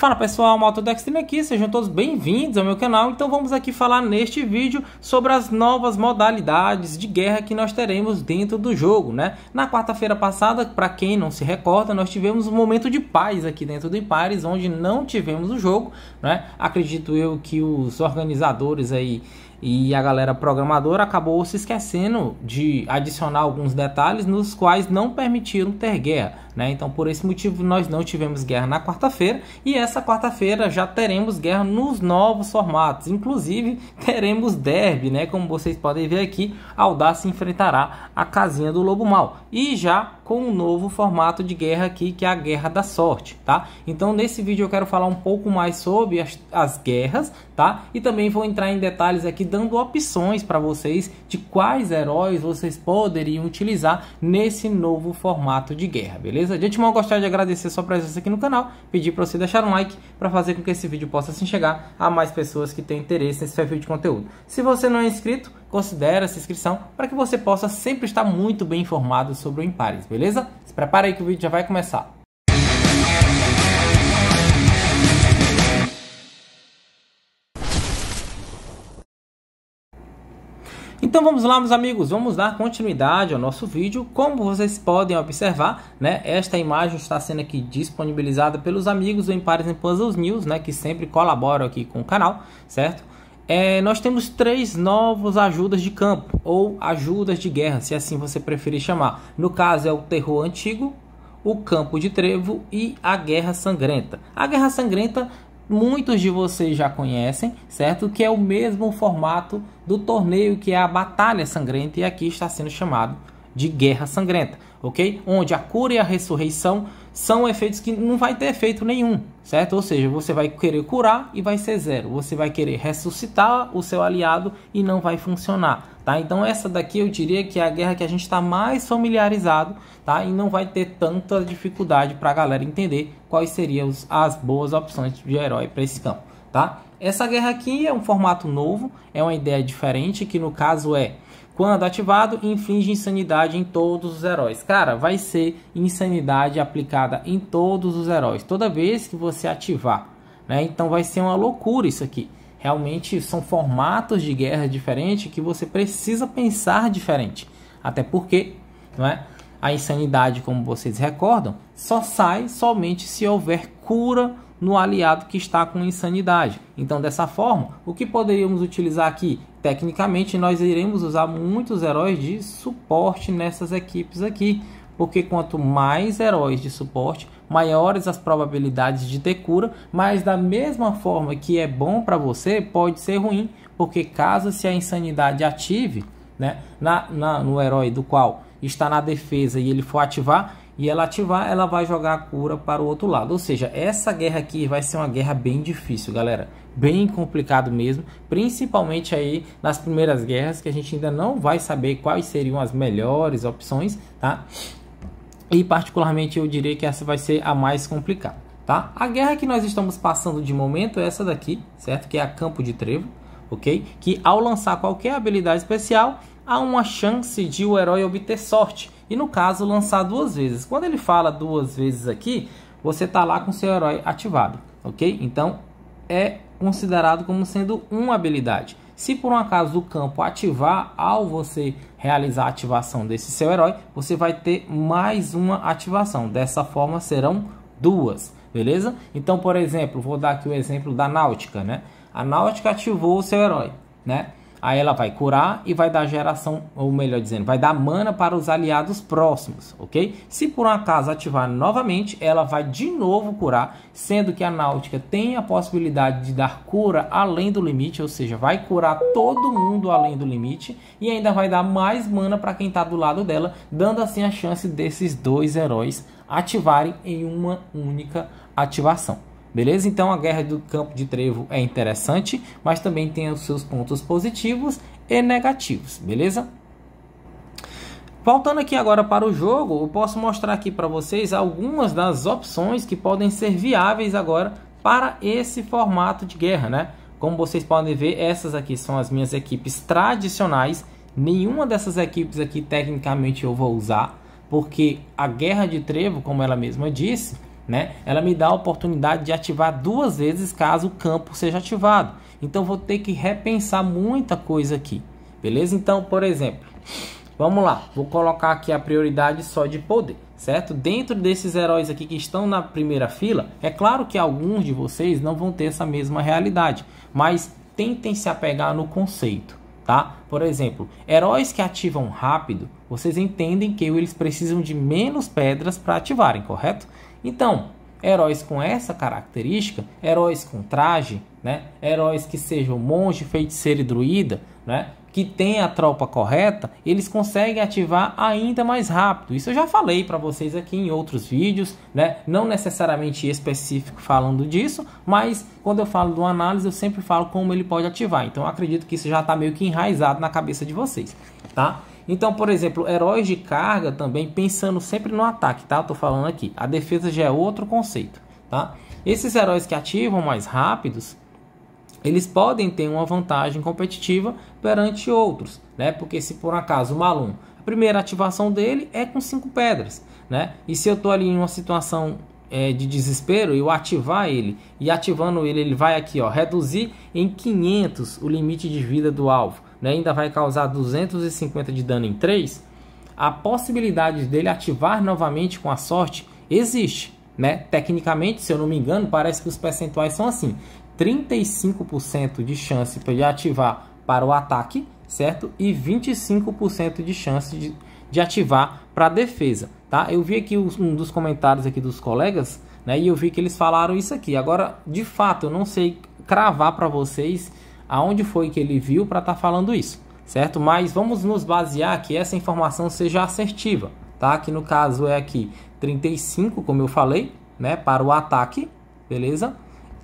Fala pessoal, Malta do Extreme aqui, sejam todos bem-vindos ao meu canal. Então vamos aqui falar neste vídeo sobre as novas modalidades de guerra que nós teremos dentro do jogo, né? Na quarta-feira passada, para quem não se recorda, nós tivemos um momento de paz aqui dentro do Impares, onde não tivemos o jogo, né? Acredito eu que os organizadores aí e a galera programadora acabou se esquecendo de adicionar alguns detalhes nos quais não permitiram ter guerra. Né? Então, por esse motivo, nós não tivemos guerra na quarta-feira e essa quarta-feira já teremos guerra nos novos formatos. Inclusive, teremos derby, né? como vocês podem ver aqui, Audaz se enfrentará a casinha do Lobo Mal. E já com um novo formato de guerra aqui, que é a Guerra da Sorte, tá? Então nesse vídeo eu quero falar um pouco mais sobre as, as guerras, tá? E também vou entrar em detalhes aqui dando opções para vocês de quais heróis vocês poderiam utilizar nesse novo formato de guerra, beleza? De antemão gostaria de agradecer sua presença aqui no canal, pedir para você deixar um like para fazer com que esse vídeo possa se assim, chegar a mais pessoas que têm interesse nesse perfil de conteúdo. Se você não é inscrito, considere essa inscrição para que você possa sempre estar muito bem informado sobre o Impares, beleza? Se prepara aí que o vídeo já vai começar. Então vamos lá, meus amigos, vamos dar continuidade ao nosso vídeo. Como vocês podem observar, né, esta imagem está sendo aqui disponibilizada pelos amigos do Impares em Puzzles News, né, que sempre colaboram aqui com o canal, certo? É, nós temos três novos ajudas de campo, ou ajudas de guerra, se assim você preferir chamar. No caso, é o terror antigo, o campo de trevo e a guerra sangrenta. A guerra sangrenta muitos de vocês já conhecem, certo? Que é o mesmo formato do torneio que é a Batalha Sangrenta e aqui está sendo chamado de Guerra Sangrenta, ok? Onde a cura e a ressurreição são efeitos que não vai ter efeito nenhum, certo? Ou seja, você vai querer curar e vai ser zero. Você vai querer ressuscitar o seu aliado e não vai funcionar, tá? Então essa daqui eu diria que é a guerra que a gente está mais familiarizado, tá? E não vai ter tanta dificuldade para a galera entender quais seriam as boas opções de herói para esse campo, tá? Essa guerra aqui é um formato novo, é uma ideia diferente que no caso é quando ativado, inflige insanidade em todos os heróis. Cara, vai ser insanidade aplicada em todos os heróis. Toda vez que você ativar. Né? Então vai ser uma loucura isso aqui. Realmente são formatos de guerra diferentes que você precisa pensar diferente. Até porque não é? a insanidade, como vocês recordam, só sai somente se houver cura no aliado que está com insanidade. Então, dessa forma, o que poderíamos utilizar aqui? Tecnicamente, nós iremos usar muitos heróis de suporte nessas equipes aqui, porque quanto mais heróis de suporte, maiores as probabilidades de ter cura, mas da mesma forma que é bom para você, pode ser ruim, porque caso se a insanidade ative, né, na, na, no herói do qual está na defesa e ele for ativar, e ela ativar, ela vai jogar a cura para o outro lado. Ou seja, essa guerra aqui vai ser uma guerra bem difícil, galera. Bem complicado mesmo, principalmente aí nas primeiras guerras, que a gente ainda não vai saber quais seriam as melhores opções, tá? E particularmente eu diria que essa vai ser a mais complicada, tá? A guerra que nós estamos passando de momento é essa daqui, certo? Que é a Campo de Trevo, ok? Que ao lançar qualquer habilidade especial, há uma chance de o herói obter sorte e no caso lançar duas vezes. Quando ele fala duas vezes aqui, você está lá com seu herói ativado, ok? Então é considerado como sendo uma habilidade. Se por um acaso o campo ativar, ao você realizar a ativação desse seu herói, você vai ter mais uma ativação. Dessa forma serão duas, beleza? Então, por exemplo, vou dar aqui o exemplo da Náutica, né? A Náutica ativou o seu herói, né? Aí ela vai curar e vai dar geração, ou melhor dizendo, vai dar mana para os aliados próximos, ok? Se por um acaso ativar novamente, ela vai de novo curar, sendo que a Náutica tem a possibilidade de dar cura além do limite, ou seja, vai curar todo mundo além do limite e ainda vai dar mais mana para quem está do lado dela, dando assim a chance desses dois heróis ativarem em uma única ativação. Beleza? Então a guerra do campo de trevo é interessante, mas também tem os seus pontos positivos e negativos, beleza? Voltando aqui agora para o jogo, eu posso mostrar aqui para vocês algumas das opções que podem ser viáveis agora para esse formato de guerra, né? Como vocês podem ver, essas aqui são as minhas equipes tradicionais. Nenhuma dessas equipes aqui tecnicamente eu vou usar, porque a guerra de trevo, como ela mesma disse, né? Ela me dá a oportunidade de ativar duas vezes caso o campo seja ativado. Então vou ter que repensar muita coisa aqui, beleza? Então, por exemplo, vamos lá, vou colocar aqui a prioridade só de poder, certo? Dentro desses heróis aqui que estão na primeira fila, é claro que alguns de vocês não vão ter essa mesma realidade, mas tentem se apegar no conceito. Tá? Por exemplo, heróis que ativam rápido, vocês entendem que eles precisam de menos pedras para ativarem, correto? Então, heróis com essa característica, heróis com traje, né? heróis que sejam monge, feiticeiro e druida, né? que tem a tropa correta, eles conseguem ativar ainda mais rápido. Isso eu já falei para vocês aqui em outros vídeos, né? não necessariamente específico falando disso, mas quando eu falo de uma análise eu sempre falo como ele pode ativar. Então acredito que isso já está meio que enraizado na cabeça de vocês. Tá? Então, por exemplo, heróis de carga também pensando sempre no ataque, tá? Eu tô falando aqui. A defesa já é outro conceito, tá? Esses heróis que ativam mais rápidos, eles podem ter uma vantagem competitiva perante outros, né? Porque se por acaso o Malum, a primeira ativação dele é com cinco pedras, né? E se eu tô ali em uma situação é, de desespero, eu ativar ele e ativando ele, ele vai aqui, ó, reduzir em 500 o limite de vida do alvo né, ainda vai causar 250 de dano em 3, a possibilidade dele ativar novamente com a sorte existe. Né? Tecnicamente, se eu não me engano, parece que os percentuais são assim: 35% de chance para ele ativar para o ataque, certo? E 25% de chance de, de ativar para a defesa, tá? Eu vi aqui um dos comentários aqui dos colegas, né? E eu vi que eles falaram isso aqui. Agora, de fato, eu não sei cravar para vocês aonde foi que ele viu para estar tá falando isso, certo? Mas vamos nos basear que essa informação seja assertiva, tá? Que no caso é aqui 35, como eu falei, né, para o ataque, beleza?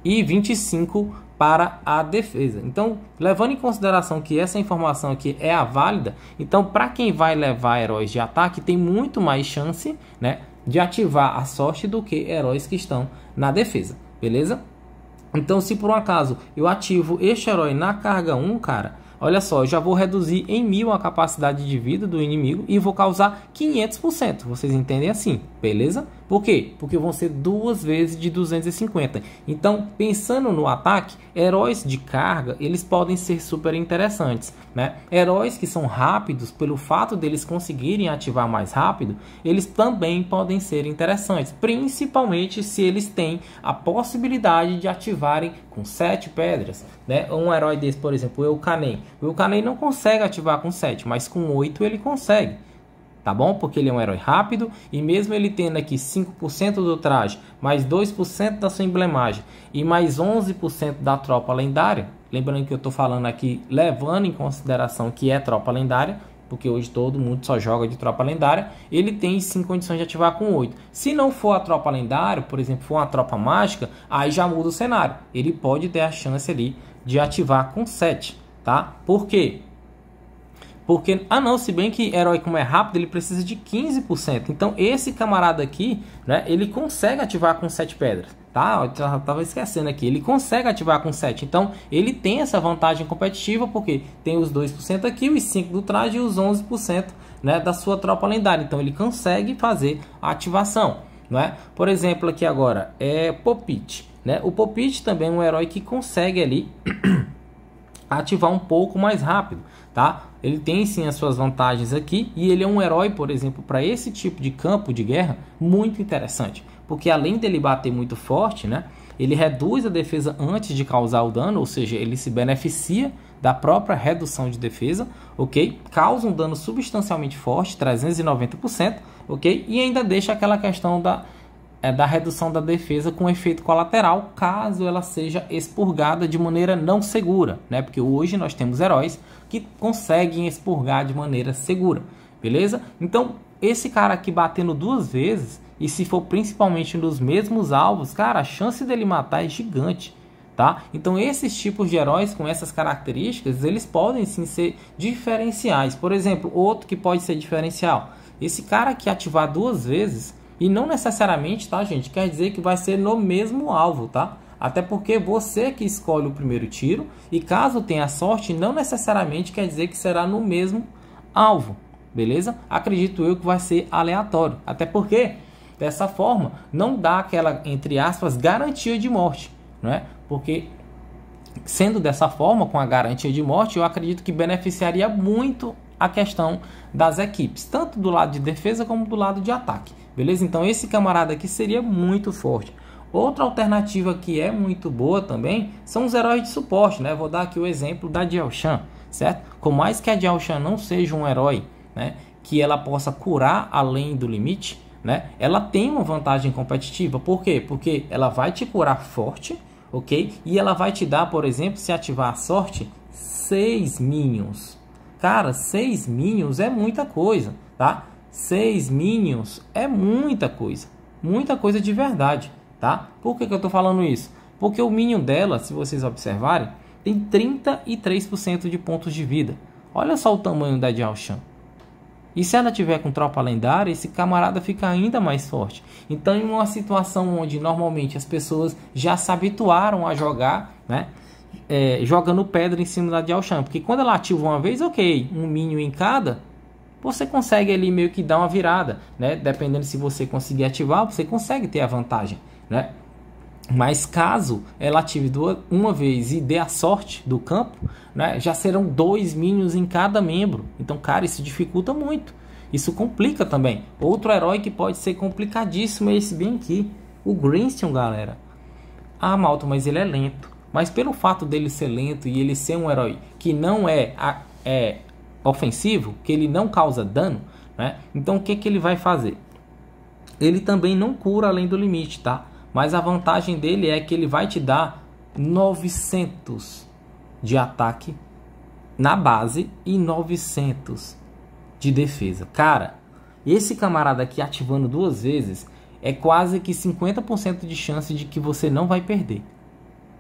E 25 para a defesa. Então, levando em consideração que essa informação aqui é a válida, então para quem vai levar heróis de ataque tem muito mais chance, né, de ativar a sorte do que heróis que estão na defesa, beleza? Então, se por um acaso eu ativo este herói na carga 1, cara, olha só, eu já vou reduzir em 1000 a capacidade de vida do inimigo e vou causar 500%. Vocês entendem assim, beleza? Por quê? Porque vão ser duas vezes de 250. Então, pensando no ataque, heróis de carga, eles podem ser super interessantes, né? Heróis que são rápidos, pelo fato deles conseguirem ativar mais rápido, eles também podem ser interessantes, principalmente se eles têm a possibilidade de ativarem com sete pedras, né? Um herói desse, por exemplo, o Eukanen. O Eukanen não consegue ativar com 7, mas com 8 ele consegue tá bom? Porque ele é um herói rápido e mesmo ele tendo aqui 5% do traje, mais 2% da sua emblemagem e mais 11% da tropa lendária, lembrando que eu tô falando aqui levando em consideração que é tropa lendária, porque hoje todo mundo só joga de tropa lendária, ele tem sim condições de ativar com 8. Se não for a tropa lendária, por exemplo, for uma tropa mágica, aí já muda o cenário. Ele pode ter a chance ali de ativar com 7, tá? Por quê? Porque, ah não, se bem que herói como é rápido, ele precisa de 15%. Então esse camarada aqui, né, ele consegue ativar com 7 pedras. Tá, eu tava esquecendo aqui. Ele consegue ativar com 7. Então, ele tem essa vantagem competitiva, porque tem os 2% aqui, os 5% do traje e os 11% né, da sua tropa lendária. Então, ele consegue fazer a ativação. É? Por exemplo, aqui agora é Popit, né? O Popit também é um herói que consegue ali ativar um pouco mais rápido tá? Ele tem sim as suas vantagens aqui e ele é um herói, por exemplo, para esse tipo de campo de guerra muito interessante, porque além dele bater muito forte, né? Ele reduz a defesa antes de causar o dano, ou seja, ele se beneficia da própria redução de defesa, ok? Causa um dano substancialmente forte, 390%, ok? E ainda deixa aquela questão da é, da redução da defesa com efeito colateral, caso ela seja expurgada de maneira não segura, né? Porque hoje nós temos heróis que conseguem expurgar de maneira segura, beleza? Então, esse cara aqui batendo duas vezes, e se for principalmente nos mesmos alvos, cara, a chance dele matar é gigante. Tá? Então esses tipos de heróis com essas características, eles podem sim ser diferenciais. Por exemplo, outro que pode ser diferencial. Esse cara que ativar duas vezes, e não necessariamente, tá, gente? Quer dizer que vai ser no mesmo alvo, tá? Até porque você que escolhe o primeiro tiro e caso tenha sorte, não necessariamente quer dizer que será no mesmo alvo, beleza? Acredito eu que vai ser aleatório, até porque dessa forma não dá aquela entre aspas garantia de morte, não é? Porque sendo dessa forma com a garantia de morte, eu acredito que beneficiaria muito a questão das equipes, tanto do lado de defesa como do lado de ataque. Beleza? Então esse camarada aqui seria muito forte. Outra alternativa que é muito boa também são os heróis de suporte, né? Vou dar aqui o exemplo da Dialshan, certo? Por mais que a Dialshan não seja um herói, né, que ela possa curar além do limite, né? Ela tem uma vantagem competitiva. Por quê? Porque ela vai te curar forte, OK? E ela vai te dar, por exemplo, se ativar a sorte, seis minions, Cara, seis Minions é muita coisa, tá? Seis Minions é muita coisa. Muita coisa de verdade, tá? Por que, que eu tô falando isso? Porque o Minion dela, se vocês observarem, tem 33% de pontos de vida. Olha só o tamanho da Jiaoshan. E se ela tiver com tropa lendária, esse camarada fica ainda mais forte. Então, em uma situação onde normalmente as pessoas já se habituaram a jogar, né? é, jogando pedra em cima da Dial Chan. Porque quando ela ativa uma vez, ok, um minion em cada, você consegue ali meio que dar uma virada, né? Dependendo se você conseguir ativar, você consegue ter a vantagem, né? Mas caso ela ative duas, uma vez e dê a sorte do campo, né, já serão dois minions em cada membro. Então, cara, isso dificulta muito. Isso complica também. Outro herói que pode ser complicadíssimo é esse bem aqui, o Grinston, galera. Ah, Malta, mas ele é lento. Mas pelo fato dele ser lento e ele ser um herói que não é, é ofensivo, que ele não causa dano, né? Então o que, que ele vai fazer? Ele também não cura além do limite, tá? Mas a vantagem dele é que ele vai te dar 900 de ataque na base e 900 de defesa. Cara, esse camarada aqui ativando duas vezes é quase que 50% de chance de que você não vai perder.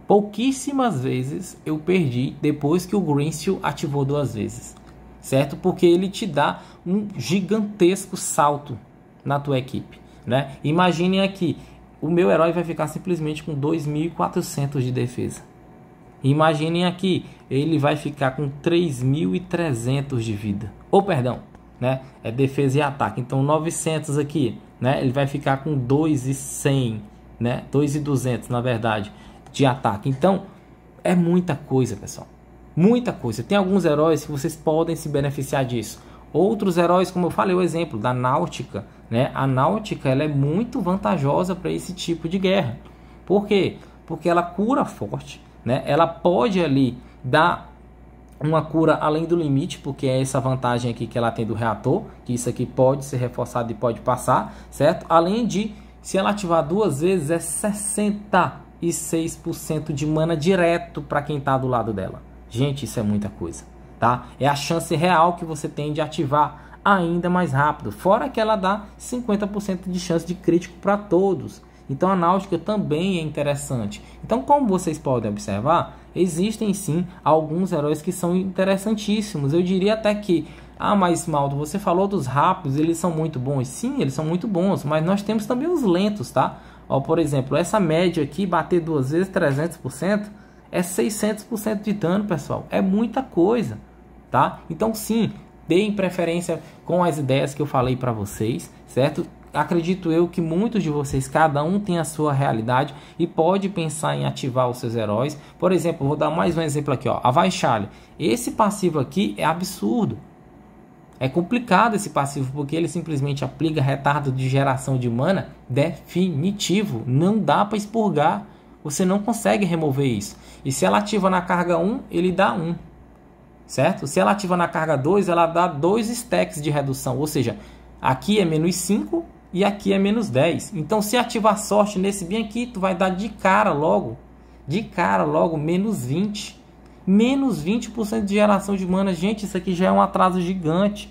Pouquíssimas vezes eu perdi depois que o Greensill ativou duas vezes, certo? Porque ele te dá um gigantesco salto na tua equipe, né? Imaginem aqui, o meu herói vai ficar simplesmente com 2.400 de defesa. Imaginem aqui, ele vai ficar com 3.300 de vida. Ou oh, perdão, né? É defesa e ataque. Então 900 aqui, né? Ele vai ficar com 2.100, né? 2.200 na verdade de ataque. Então, é muita coisa, pessoal. Muita coisa. Tem alguns heróis que vocês podem se beneficiar disso. Outros heróis, como eu falei, o exemplo da Náutica, né? A Náutica ela é muito vantajosa para esse tipo de guerra. Por quê? Porque ela cura forte, né? Ela pode ali dar uma cura além do limite, porque é essa vantagem aqui que ela tem do reator, que isso aqui pode ser reforçado e pode passar, certo? Além de, se ela ativar duas vezes, é 60 e 6% de mana direto para quem está do lado dela. Gente, isso é muita coisa, tá? É a chance real que você tem de ativar ainda mais rápido, fora que ela dá 50% de chance de crítico para todos. Então a náutica também é interessante. Então, como vocês podem observar, existem sim alguns heróis que são interessantíssimos. Eu diria até que ah, mas Maldo, você falou dos rápidos, eles são muito bons. Sim, eles são muito bons, mas nós temos também os lentos, tá? Ó, por exemplo, essa média aqui, bater duas vezes 300%, é 600% de dano, pessoal. É muita coisa, tá? Então, sim, deem preferência com as ideias que eu falei para vocês, certo? Acredito eu que muitos de vocês, cada um tem a sua realidade e pode pensar em ativar os seus heróis. Por exemplo, vou dar mais um exemplo aqui, ó, a Vaishali. Esse passivo aqui é absurdo, é complicado esse passivo porque ele simplesmente aplica retardo de geração de mana definitivo. Não dá para expurgar. Você não consegue remover isso. E se ela ativa na carga 1, ele dá 1. Certo? Se ela ativa na carga 2, ela dá 2 stacks de redução. Ou seja, aqui é menos 5 e aqui é menos 10. Então se ativar sorte nesse bem aqui, tu vai dar de cara logo. De cara logo menos 20. Menos 20% de geração de mana. Gente, isso aqui já é um atraso gigante.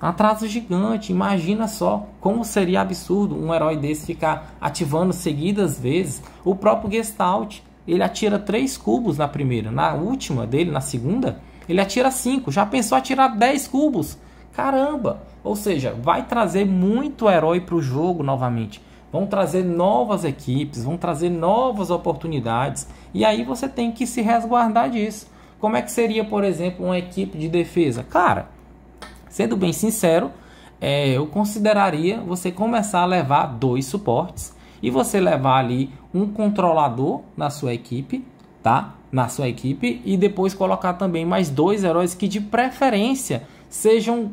Atraso gigante. Imagina só como seria absurdo um herói desse ficar ativando seguidas vezes. O próprio Gestalt, ele atira 3 cubos na primeira. Na última dele, na segunda, ele atira 5. Já pensou atirar 10 cubos? Caramba! Ou seja, vai trazer muito herói para o jogo novamente vão trazer novas equipes, vão trazer novas oportunidades. E aí você tem que se resguardar disso. Como é que seria, por exemplo, uma equipe de defesa? Cara, sendo bem sincero, é, eu consideraria você começar a levar dois suportes e você levar ali um controlador na sua equipe, tá? Na sua equipe e depois colocar também mais dois heróis que de preferência sejam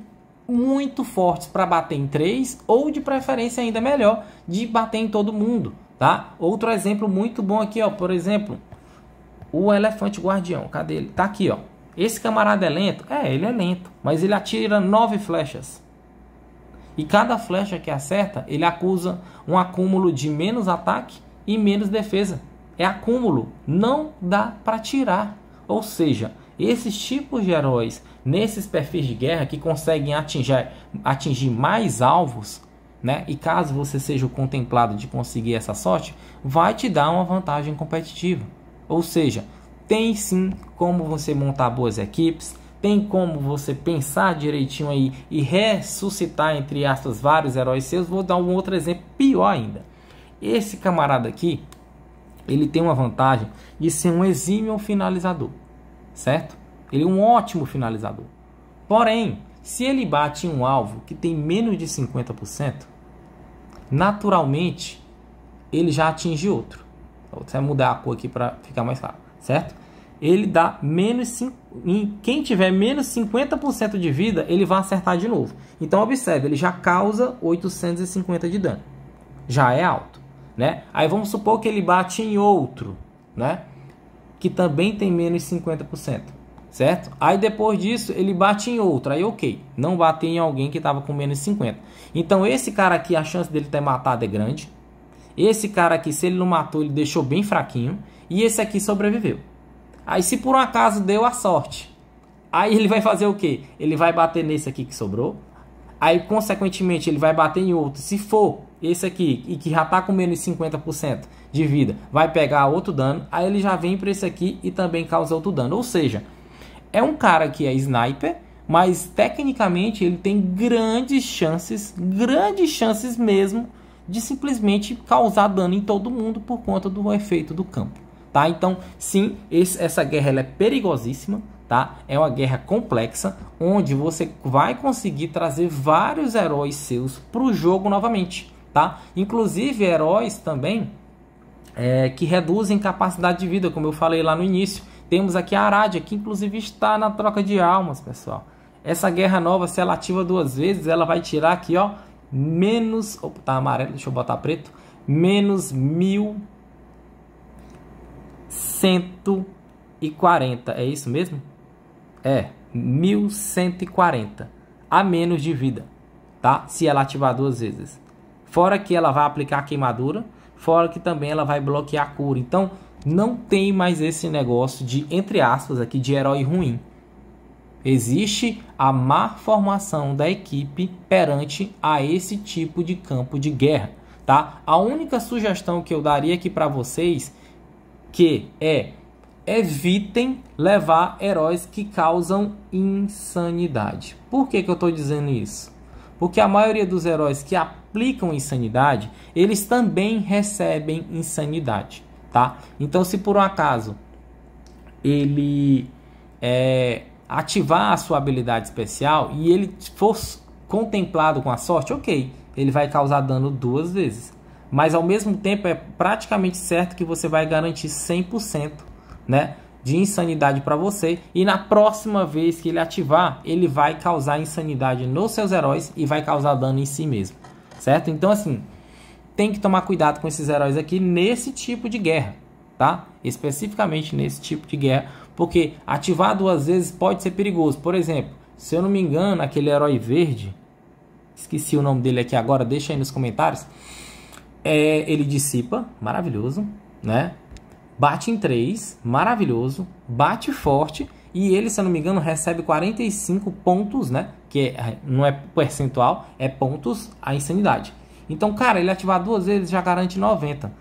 muito fortes para bater em três, ou de preferência ainda melhor, de bater em todo mundo, tá? Outro exemplo muito bom aqui, ó, por exemplo, o elefante guardião, cadê ele? Tá aqui, ó. Esse camarada é lento? É, ele é lento, mas ele atira nove flechas. E cada flecha que acerta, ele acusa um acúmulo de menos ataque e menos defesa. É acúmulo, não dá para tirar. Ou seja, esses tipos de heróis, nesses perfis de guerra que conseguem atingir, atingir mais alvos, né? E caso você seja o contemplado de conseguir essa sorte, vai te dar uma vantagem competitiva. Ou seja, tem sim como você montar boas equipes, tem como você pensar direitinho aí e ressuscitar entre aspas vários heróis seus. Vou dar um outro exemplo pior ainda. Esse camarada aqui, ele tem uma vantagem de ser um exímio finalizador certo? Ele é um ótimo finalizador. Porém, se ele bate em um alvo que tem menos de 50%, naturalmente ele já atinge outro. Então, Vou até mudar a cor aqui para ficar mais claro, certo? Ele dá menos 5, em quem tiver menos 50% de vida, ele vai acertar de novo. Então observe, ele já causa 850 de dano. Já é alto, né? Aí vamos supor que ele bate em outro, né? que também tem menos 50%, certo? Aí depois disso ele bate em outro, aí ok, não bate em alguém que estava com menos 50%. Então esse cara aqui, a chance dele ter matado é grande. Esse cara aqui, se ele não matou, ele deixou bem fraquinho. E esse aqui sobreviveu. Aí se por um acaso deu a sorte, aí ele vai fazer o quê? Ele vai bater nesse aqui que sobrou. Aí consequentemente ele vai bater em outro. Se for esse aqui e que já está com menos 50%, de vida, vai pegar outro dano, aí ele já vem para esse aqui e também causa outro dano. Ou seja, é um cara que é sniper, mas tecnicamente ele tem grandes chances, grandes chances mesmo, de simplesmente causar dano em todo mundo por conta do efeito do campo. Tá? Então, sim, esse, essa guerra ela é perigosíssima, tá? É uma guerra complexa onde você vai conseguir trazer vários heróis seus para o jogo novamente, tá? Inclusive heróis também é, que reduzem capacidade de vida, como eu falei lá no início. Temos aqui a Arádia, que inclusive está na troca de almas, pessoal. Essa guerra nova, se ela ativa duas vezes, ela vai tirar aqui, ó, menos... Opa, tá amarelo, deixa eu botar preto. Menos mil... Cento e quarenta, é isso mesmo? É, 1140 a menos de vida, tá? Se ela ativar duas vezes. Fora que ela vai aplicar a queimadura, fora que também ela vai bloquear a cura. Então, não tem mais esse negócio de, entre aspas, aqui de herói ruim. Existe a má formação da equipe perante a esse tipo de campo de guerra, tá? A única sugestão que eu daria aqui para vocês que é evitem levar heróis que causam insanidade. Por que, que eu estou dizendo isso? Porque a maioria dos heróis que aplicam insanidade, eles também recebem insanidade, tá? Então, se por um acaso ele é, ativar a sua habilidade especial e ele for contemplado com a sorte, ok, ele vai causar dano duas vezes. Mas ao mesmo tempo é praticamente certo que você vai garantir 100%, né? de insanidade para você e na próxima vez que ele ativar, ele vai causar insanidade nos seus heróis e vai causar dano em si mesmo, certo? Então assim, tem que tomar cuidado com esses heróis aqui nesse tipo de guerra, tá? Especificamente nesse tipo de guerra, porque ativar duas vezes pode ser perigoso. Por exemplo, se eu não me engano, aquele herói verde, esqueci o nome dele aqui agora, deixa aí nos comentários. É, ele dissipa, maravilhoso, né? bate em 3, maravilhoso, bate forte e ele, se eu não me engano, recebe 45 pontos, né? Que é, não é percentual, é pontos a insanidade. Então, cara, ele ativar duas vezes já garante 90.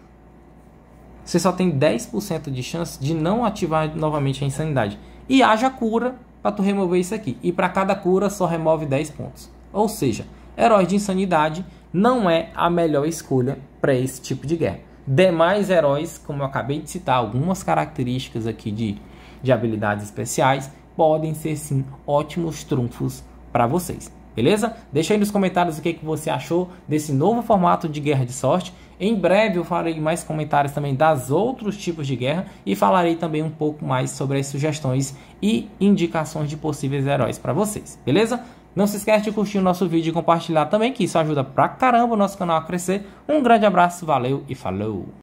Você só tem 10% de chance de não ativar novamente a insanidade. E haja cura para tu remover isso aqui. E para cada cura só remove 10 pontos. Ou seja, herói de insanidade não é a melhor escolha para esse tipo de guerra demais heróis, como eu acabei de citar algumas características aqui de, de habilidades especiais, podem ser sim ótimos trunfos para vocês. Beleza? Deixa aí nos comentários o que, que você achou desse novo formato de guerra de sorte. Em breve eu farei mais comentários também das outros tipos de guerra e falarei também um pouco mais sobre as sugestões e indicações de possíveis heróis para vocês. Beleza? Não se esquece de curtir o nosso vídeo e compartilhar também, que isso ajuda pra caramba o nosso canal a crescer. Um grande abraço, valeu e falou!